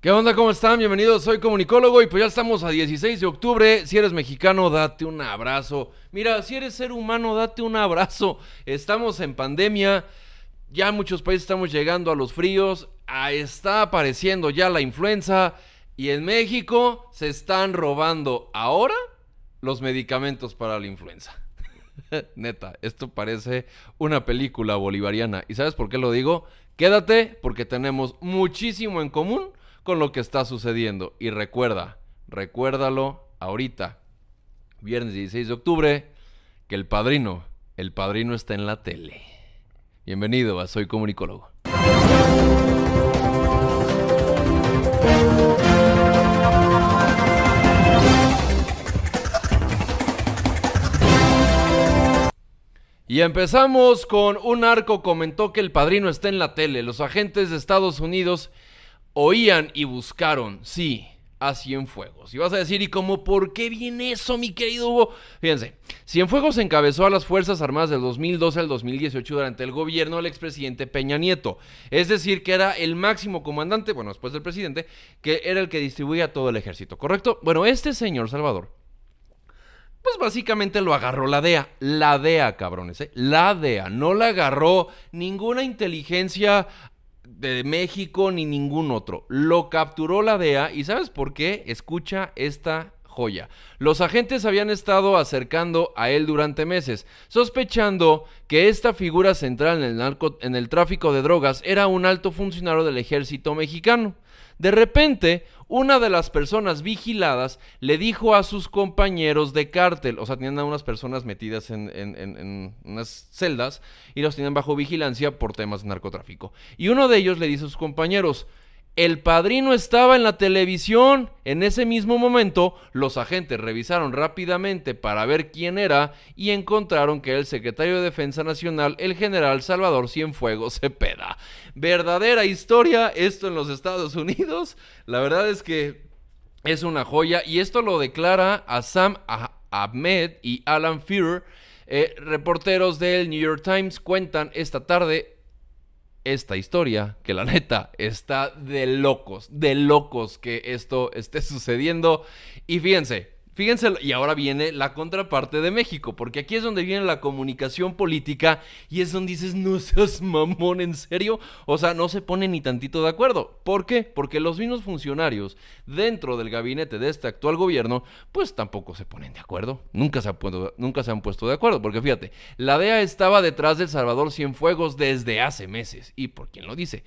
¿Qué onda? ¿Cómo están? Bienvenidos, soy comunicólogo y pues ya estamos a 16 de octubre. Si eres mexicano, date un abrazo. Mira, si eres ser humano, date un abrazo. Estamos en pandemia, ya en muchos países estamos llegando a los fríos, ah, está apareciendo ya la influenza y en México se están robando ahora los medicamentos para la influenza. Neta, esto parece una película bolivariana. ¿Y sabes por qué lo digo? Quédate porque tenemos muchísimo en común con lo que está sucediendo. Y recuerda, recuérdalo ahorita, viernes 16 de octubre, que el padrino, el padrino está en la tele. Bienvenido a Soy Comunicólogo. Y empezamos con un arco comentó que el padrino está en la tele. Los agentes de Estados Unidos Oían y buscaron, sí, a Cienfuegos. Y vas a decir, ¿y cómo por qué viene eso, mi querido Hugo? Fíjense, Cienfuegos encabezó a las Fuerzas Armadas del 2012 al 2018 durante el gobierno del expresidente Peña Nieto. Es decir, que era el máximo comandante, bueno, después del presidente, que era el que distribuía todo el ejército, ¿correcto? Bueno, este señor Salvador, pues básicamente lo agarró la DEA. La DEA, cabrones, ¿eh? La DEA. No la agarró ninguna inteligencia de México ni ningún otro. Lo capturó la DEA y ¿sabes por qué? Escucha esta joya. Los agentes habían estado acercando a él durante meses, sospechando que esta figura central en el, narco, en el tráfico de drogas era un alto funcionario del ejército mexicano. De repente, una de las personas vigiladas le dijo a sus compañeros de cártel, o sea, tenían a unas personas metidas en, en, unas celdas y los tenían bajo vigilancia por temas de narcotráfico. Y uno de ellos le dice a sus compañeros, el padrino estaba en la televisión. En ese mismo momento, los agentes revisaron rápidamente para ver quién era y encontraron que el secretario de Defensa Nacional, el general Salvador Cienfuegos Cepeda. Verdadera historia, esto en los Estados Unidos. La verdad es que es una joya y esto lo declara a Sam Ahmed y Alan Fear. Eh, reporteros del New York Times cuentan esta tarde esta historia, que la neta está de locos, de locos que esto esté sucediendo. Y fíjense, Fíjense, y ahora viene la contraparte de México, porque aquí es donde viene la comunicación política y es donde dices, no seas mamón, en serio. O sea, no se ponen ni tantito de acuerdo. ¿Por qué? Porque los mismos funcionarios dentro del gabinete de este actual gobierno, pues tampoco se ponen de acuerdo. Nunca se, nunca se han puesto de acuerdo, porque fíjate, la DEA estaba detrás del Salvador Cienfuegos desde hace meses. ¿Y por quién lo dice?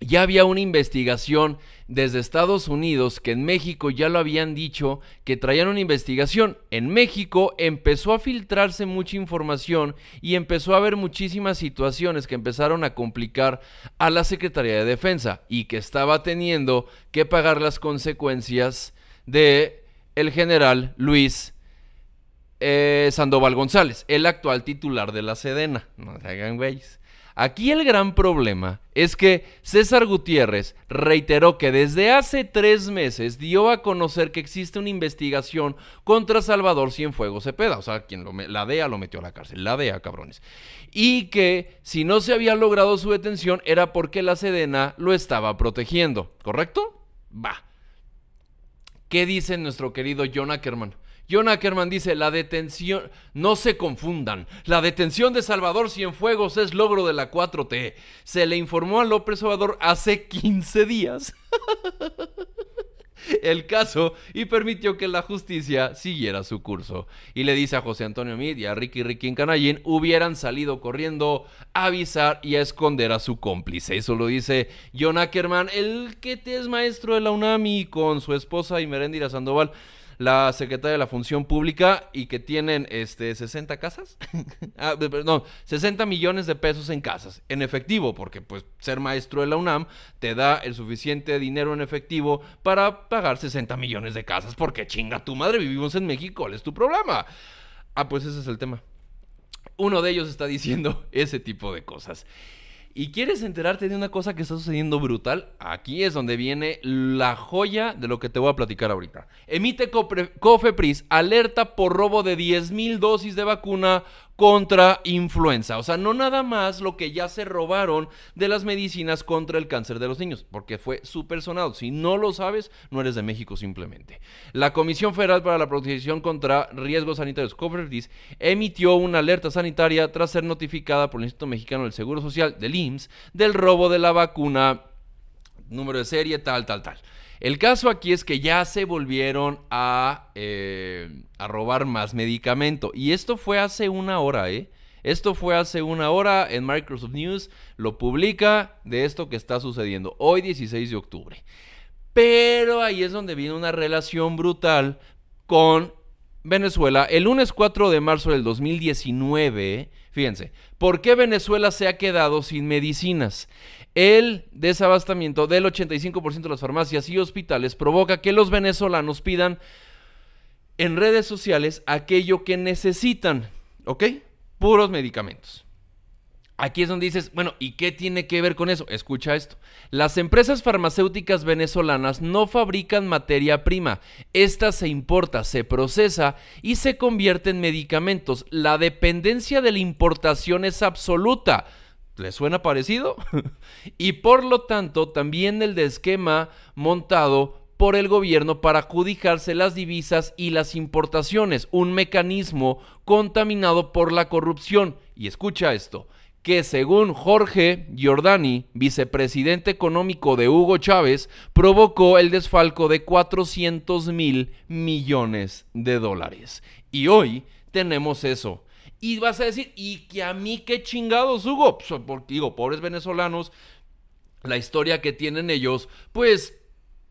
ya había una investigación desde Estados Unidos que en México ya lo habían dicho que traían una investigación. En México empezó a filtrarse mucha información y empezó a haber muchísimas situaciones que empezaron a complicar a la Secretaría de Defensa y que estaba teniendo que pagar las consecuencias de el general Luis eh, Sandoval González, el actual titular de la Sedena. No se hagan güeyes. Aquí el gran problema es que César Gutiérrez reiteró que desde hace tres meses dio a conocer que existe una investigación contra Salvador Cienfuegos Cepeda, o sea, quien la DEA lo metió a la cárcel, la DEA, cabrones. Y que si no se había logrado su detención era porque la Sedena lo estaba protegiendo, ¿correcto? Va. ¿Qué dice nuestro querido John Ackerman? John Ackerman dice, la detención, no se confundan, la detención de Salvador Cienfuegos es logro de la 4T. Se le informó a López Obrador hace 15 días el caso y permitió que la justicia siguiera su curso. Y le dice a José Antonio Mid y a Ricky Ricky en Canallín, hubieran salido corriendo a avisar y a esconder a su cómplice. Eso lo dice John Ackerman, el que te es maestro de la UNAMI con su esposa y Merendira Sandoval la secretaria de la Función Pública y que tienen este 60 casas. ah, perdón, 60 millones de pesos en casas, en efectivo, porque pues ser maestro de la UNAM te da el suficiente dinero en efectivo para pagar 60 millones de casas, porque chinga tu madre, vivimos en México, ¿cuál es tu problema? Ah, pues ese es el tema. Uno de ellos está diciendo ese tipo de cosas y quieres enterarte de una cosa que está sucediendo brutal, aquí es donde viene la joya de lo que te voy a platicar ahorita. Emite Cofepris alerta por robo de 10.000 dosis de vacuna contra influenza. O sea, no nada más lo que ya se robaron de las medicinas contra el cáncer de los niños, porque fue su sonado. Si no lo sabes, no eres de México simplemente. La Comisión Federal para la Protección contra Riesgos Sanitarios, COFEPRIS, emitió una alerta sanitaria tras ser notificada por el Instituto Mexicano del Seguro Social, del IMSS, del robo de la vacuna número de serie, tal, tal, tal. El caso aquí es que ya se volvieron eh, a, robar más medicamento. Y esto fue hace una hora, ¿eh? Esto fue hace una hora en Microsoft News, lo publica de esto que está sucediendo, hoy 16 de octubre. Pero ahí es donde viene una relación brutal con Venezuela. El lunes 4 de marzo del 2019, fíjense, ¿por qué Venezuela se ha quedado sin medicinas? El desabastamiento del 85% de las farmacias y hospitales provoca que los venezolanos pidan en redes sociales aquello que necesitan, ¿ok? Puros medicamentos. Aquí es donde dices, bueno, ¿y qué tiene que ver con eso? Escucha esto. Las empresas farmacéuticas venezolanas no fabrican materia prima. Esta se importa, se procesa y se convierte en medicamentos. La dependencia de la importación es absoluta. ¿Le suena parecido? y por lo tanto, también el de esquema montado por el gobierno para adjudicarse las divisas y las importaciones, un mecanismo contaminado por la corrupción. Y escucha esto, que según Jorge Giordani, vicepresidente económico de Hugo Chávez, provocó el desfalco de 400 mil millones de dólares. Y hoy tenemos eso y vas a decir, y que a mí qué chingados, Hugo. Pues, porque digo, pobres venezolanos, la historia que tienen ellos, pues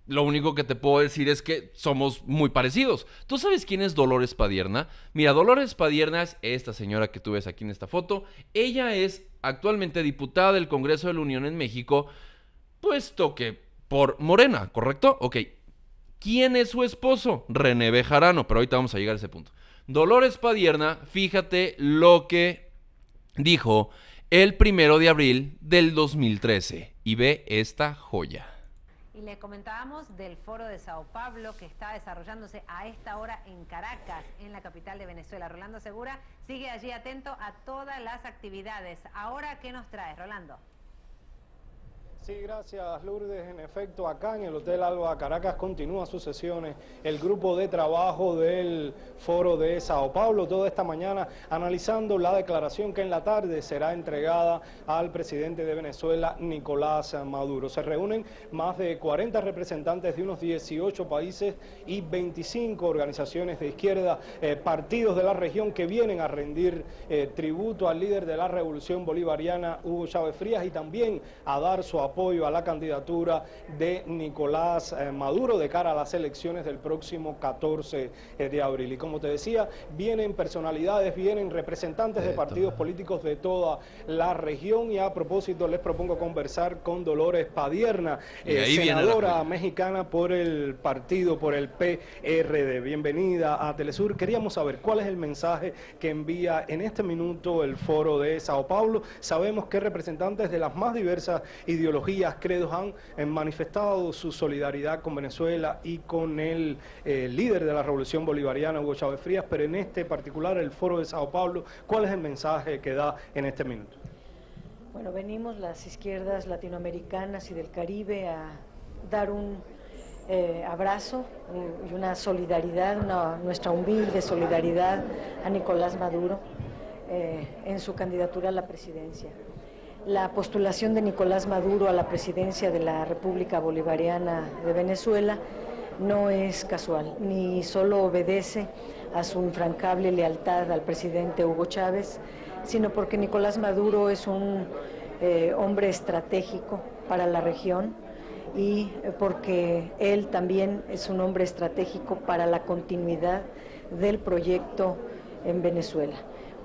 lo único que te puedo decir es que somos muy parecidos. ¿Tú sabes quién es Dolores Padierna? Mira, Dolores Padierna es esta señora que tú ves aquí en esta foto. Ella es actualmente diputada del Congreso de la Unión en México, puesto que por Morena, ¿correcto? Ok. ¿Quién es su esposo? René Bejarano, pero ahorita vamos a llegar a ese punto. Dolores Padierna, fíjate lo que dijo el primero de abril del 2013 y ve esta joya. Y le comentábamos del foro de Sao Pablo que está desarrollándose a esta hora en Caracas, en la capital de Venezuela. Rolando Segura sigue allí atento a todas las actividades. Ahora, ¿qué nos traes, Rolando? Sí, gracias Lourdes. En efecto, acá en el Hotel Alba Caracas continúa sus sesiones el grupo de trabajo del foro de Sao Paulo toda esta mañana analizando la declaración que en la tarde será entregada al presidente de Venezuela, Nicolás Maduro. Se reúnen más de 40 representantes de unos 18 países y 25 organizaciones de izquierda, eh, partidos de la región que vienen a rendir eh, tributo al líder de la revolución bolivariana, Hugo Chávez Frías, y también a dar su apoyo apoyo a la candidatura de Nicolás eh, Maduro de cara a las elecciones del próximo 14 eh, de abril. Y como te decía, vienen personalidades, vienen representantes de partidos políticos de toda la región y a propósito les propongo conversar con Dolores Padierna, eh, senadora mexicana por el partido, por el PRD. Bienvenida a Telesur. Queríamos saber cuál es el mensaje que envía en este minuto el foro de Sao Paulo. Sabemos que representantes de las más diversas ideologías ideologías, credos han eh, manifestado su solidaridad con Venezuela y con el eh, líder de la revolución bolivariana, Hugo Chávez Frías, pero en este particular, el foro de Sao Paulo, ¿cuál es el mensaje que da en este minuto? Bueno, venimos las izquierdas latinoamericanas y del Caribe a dar un eh, abrazo y una solidaridad, nuestra humilde solidaridad a Nicolás Maduro en su candidatura a la presidencia la postulación de Nicolás Maduro a la presidencia de la República Bolivariana de Venezuela no es casual, ni solo obedece a su infrancable lealtad al presidente Hugo Chávez, sino porque Nicolás Maduro es un eh, hombre estratégico para la región y eh, porque él también es un hombre estratégico para la continuidad del proyecto en Venezuela.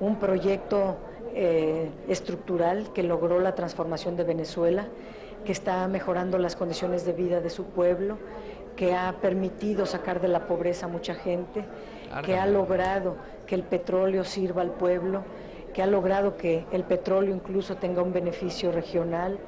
Un proyecto eh, estructural que logró la transformación de Venezuela, que está mejorando las condiciones de vida de su pueblo, que ha permitido sacar de la pobreza a mucha gente, que ha logrado que el petróleo sirva al pueblo, que ha logrado que el petróleo incluso tenga un beneficio regional.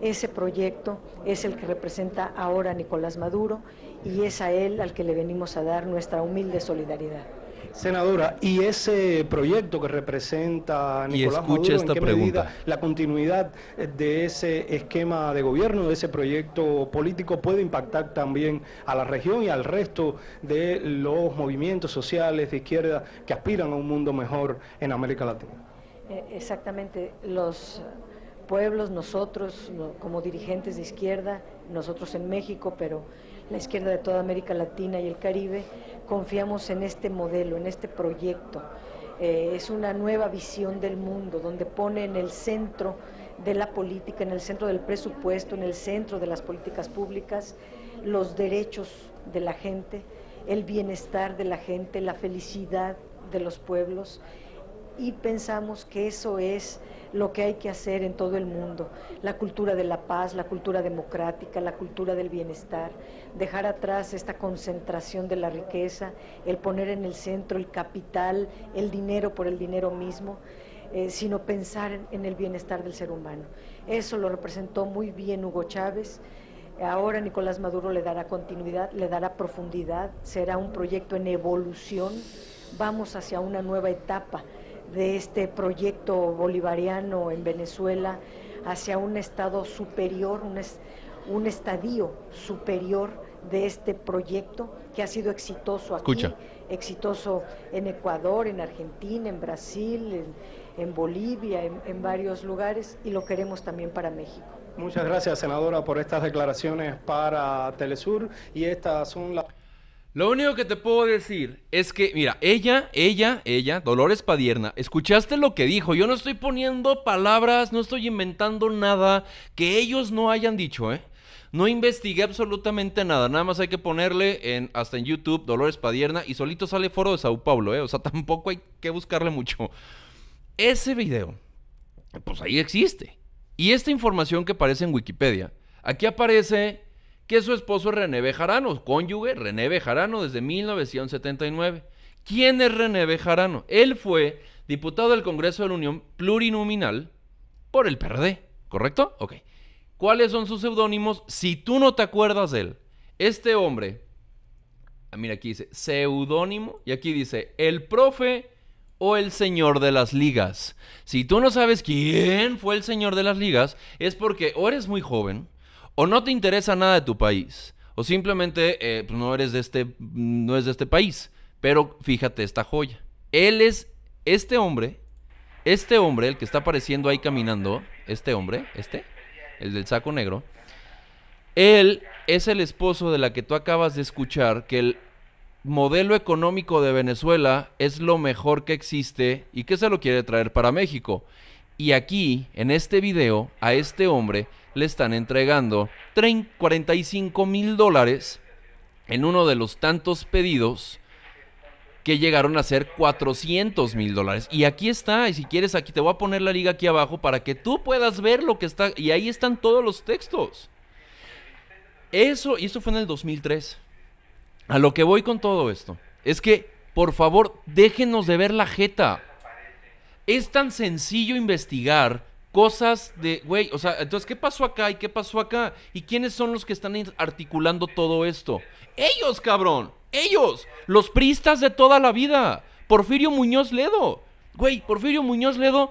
Ese proyecto es el que representa ahora Nicolás Maduro y es a él al que le venimos a dar nuestra humilde solidaridad. Senadora, ¿y ese proyecto que representa Nicolás Maduro, en qué medida la continuidad de ese esquema de gobierno, de ese proyecto político, puede impactar también a la región y al resto de los movimientos sociales de izquierda que aspiran a un mundo mejor en América Latina? Eh, exactamente, los pueblos, nosotros como dirigentes de izquierda, nosotros en México, pero la izquierda de toda América Latina y el Caribe, confiamos en este modelo, en este proyecto. Eh, es una nueva visión del mundo donde pone en el centro de la política, en el centro del presupuesto, en el centro de las políticas públicas, los derechos de la gente, el bienestar de la gente, la felicidad de los pueblos y pensamos que eso es lo que hay que hacer en todo el mundo, la cultura de la paz, la cultura democrática, la cultura del bienestar, dejar atrás esta concentración de la riqueza, el poner en el centro el capital, el dinero por el dinero mismo. Eh, sino pensar en el bienestar del ser humano. Eso lo representó muy bien Hugo Chávez. Ahora Nicolás Maduro le dará continuidad, le dará profundidad, será un proyecto en evolución, vamos hacia una nueva etapa de este proyecto bolivariano en Venezuela hacia un estado superior, un, un estadio superior de este proyecto que ha sido exitoso aquí, exitoso en Ecuador, en Argentina, en Brasil, en, Bolivia, en, en varios lugares y lo queremos también para México. Muchas gracias, senadora, por estas declaraciones para Telesur y estas son las... Lo único que te puedo decir es que, mira, ella, ella, ella, Dolores Padierna, escuchaste lo que dijo. Yo no estoy poniendo palabras, no estoy inventando nada que ellos no hayan dicho, ¿eh? No investigué absolutamente nada, nada más hay que ponerle en, hasta en YouTube Dolores Padierna y solito sale Foro de Sao Paulo, ¿eh? O sea, tampoco hay que buscarle mucho. Ese video, pues ahí existe. Y esta información que aparece en Wikipedia, aquí aparece que su esposo René Bejarano, cónyuge René Bejarano desde 1979. ¿Quién es René Bejarano? Él fue diputado del Congreso de la Unión plurinominal por el PRD, ¿correcto? Ok. ¿Cuáles son sus seudónimos? Si tú no te acuerdas de él, este hombre, ah, mira aquí dice seudónimo y aquí dice el profe o el señor de las ligas. Si tú no sabes quién fue el señor de las ligas, es porque o eres muy joven, o no te interesa nada de tu país, o simplemente eh, pues, no eres de este, no es de este país. Pero fíjate esta joya. Él es este hombre, este hombre, el que está apareciendo ahí caminando, este hombre, este, el del saco negro. Él es el esposo de la que tú acabas de escuchar que el modelo económico de Venezuela es lo mejor que existe y que se lo quiere traer para México. Y aquí, en este video, a este hombre le están entregando 45 mil dólares en uno de los tantos pedidos que llegaron a ser 400 mil dólares. Y aquí está, y si quieres, aquí te voy a poner la liga aquí abajo para que tú puedas ver lo que está. Y ahí están todos los textos. Eso, y esto fue en el 2003. A lo que voy con todo esto es que, por favor, déjenos de ver la jeta es tan sencillo investigar cosas de, güey, o sea, entonces, ¿qué pasó acá y qué pasó acá? ¿Y quiénes son los que están articulando todo esto? Ellos, cabrón, ellos, los priistas de toda la vida, Porfirio Muñoz Ledo, güey, Porfirio Muñoz Ledo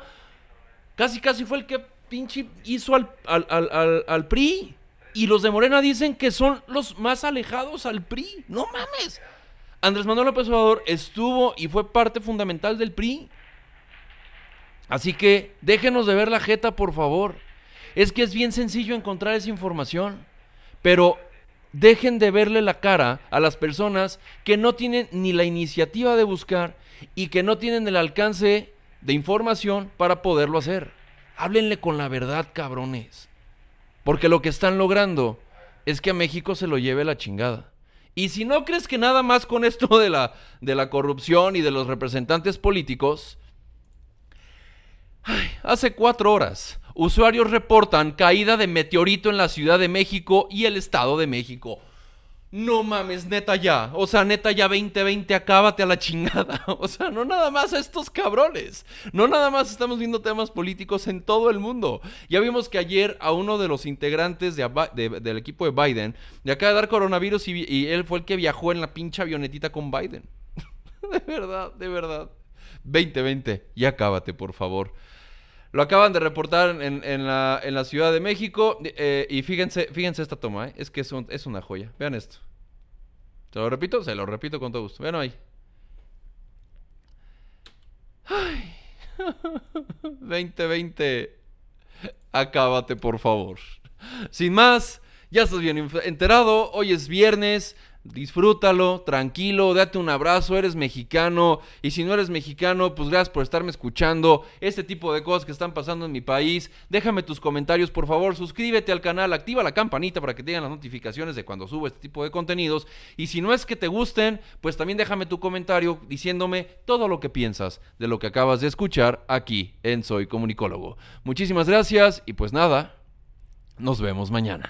casi, casi fue el que pinche hizo al, al PRI. Y los de Morena dicen que son los más alejados al PRI. No mames. Andrés Manuel López Obrador estuvo y fue parte fundamental del PRI. Así que déjenos de ver la jeta, por favor. Es que es bien sencillo encontrar esa información, pero dejen de verle la cara a las personas que no tienen ni la iniciativa de buscar y que no tienen el alcance de información para poderlo hacer. Háblenle con la verdad, cabrones. Porque lo que están logrando es que a México se lo lleve la chingada. Y si no crees que nada más con esto de la, de la corrupción y de los representantes políticos, Ay, hace cuatro horas, usuarios reportan caída de meteorito en la Ciudad de México y el Estado de México. No mames, neta ya. O sea, neta ya 2020, acábate a la chingada. O sea, no nada más a estos cabrones. No nada más estamos viendo temas políticos en todo el mundo. Ya vimos que ayer a uno de los integrantes del equipo de Biden le acaba de dar coronavirus y, él fue el que viajó en la pincha avionetita con Biden. de verdad, de verdad. 2020, ya acábate, por favor. Lo acaban de reportar en, la, Ciudad de México. Eh, y fíjense, fíjense esta toma, eh, Es que es, es una joya. Vean esto. ¿Se lo repito? Se lo repito con todo gusto. Vean ahí. Ay. 2020. Acábate, por favor. Sin más, ya estás bien enterado. Hoy es viernes disfrútalo, tranquilo, date un abrazo, eres mexicano y si no eres mexicano, pues gracias por estarme escuchando, este tipo de cosas que están pasando en mi país, déjame tus comentarios por favor, suscríbete al canal, activa la campanita para que te las notificaciones de cuando subo este tipo de contenidos y si no es que te gusten, pues también déjame tu comentario diciéndome todo lo que piensas de lo que acabas de escuchar aquí en Soy Comunicólogo. Muchísimas gracias y pues nada, nos vemos mañana.